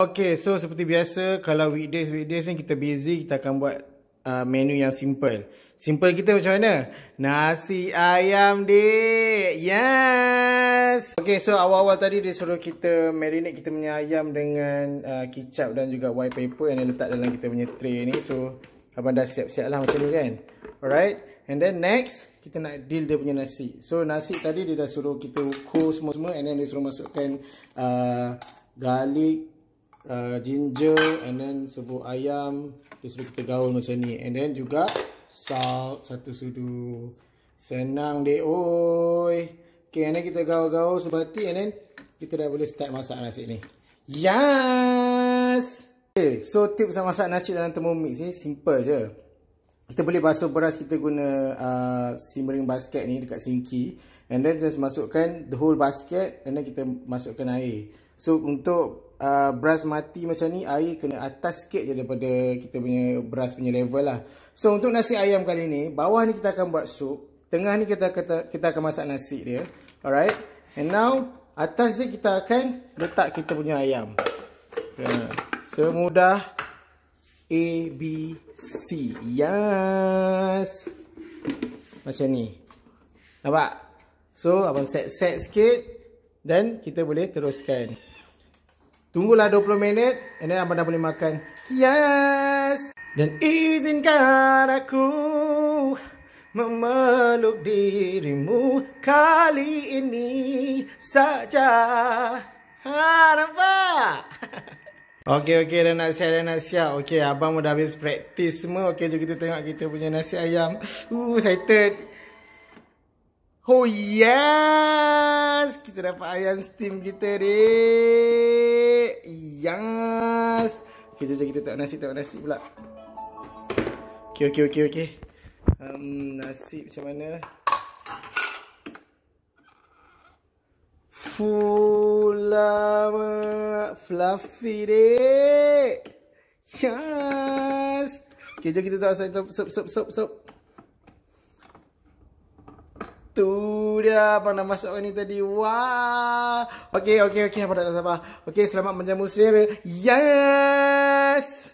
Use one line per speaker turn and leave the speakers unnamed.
Okay, so seperti biasa, kalau weekdays-weekdays ni kita busy, kita akan buat uh, menu yang simple. Simple kita macam mana? Nasi ayam, dek! Yes! Okay, so awal-awal tadi dia suruh kita marinate kita punya ayam dengan uh, kicap dan juga white paper yang dia letak dalam kita punya tray ni. So, abang dah siap-siap lah macam ni kan? Alright, and then next, kita nak deal dia punya nasi. So, nasi tadi dia dah suruh kita ukur semua-semua and then dia suruh masukkan uh, garlic, uh, ginger and then sebu ayam terus kita gaul macam ni and then juga salt satu sudu senang deh oi okey ni kita gaul-gaul sebati and then kita dah boleh start masak nasi ni yes okey so tips nak masak nasi dalam thermomix ni simple je kita boleh basuh beras kita guna uh, simmering basket ni dekat sinki and then just masukkan the whole basket and then kita masukkan air so untuk Uh, beras mati macam ni air kena atas sikit je daripada kita punya beras punya level lah. So untuk nasi ayam kali ni, bawah ni kita akan buat sup, tengah ni kita kita, kita akan masak nasi dia. Alright. And now atas ni kita akan letak kita punya ayam. Ya, semudah A B C. Yes. Macam ni. Nampak? So abang set set sikit dan kita boleh teruskan. Tunggulah 20 minit and then abang dah boleh makan. Yes. Dan izinkan aku memeluk dirimu kali ini saja. Ha, nampak? Okey okey dah nak siap dah nak siap. Okey abang dah habis praktis semua. Okey jom kita tengok kita punya nasi ayam. Uh excited. Oh yes. Kita dapat ayam steam kita ni. Yes. Okay, jom, jom kita tengok nasi, tengok nasi pula. Okay, okay, okay, okay. Um, nasi macam mana? Fulama fluffy dek. Yes. Okay, jom kita tengok sup, sup, sup, sup. Tu dia mana masuk ni tadi. Wah. Okey, okey, okey. Apa tak sabar. Okey, selamat menjamu selera. Yes.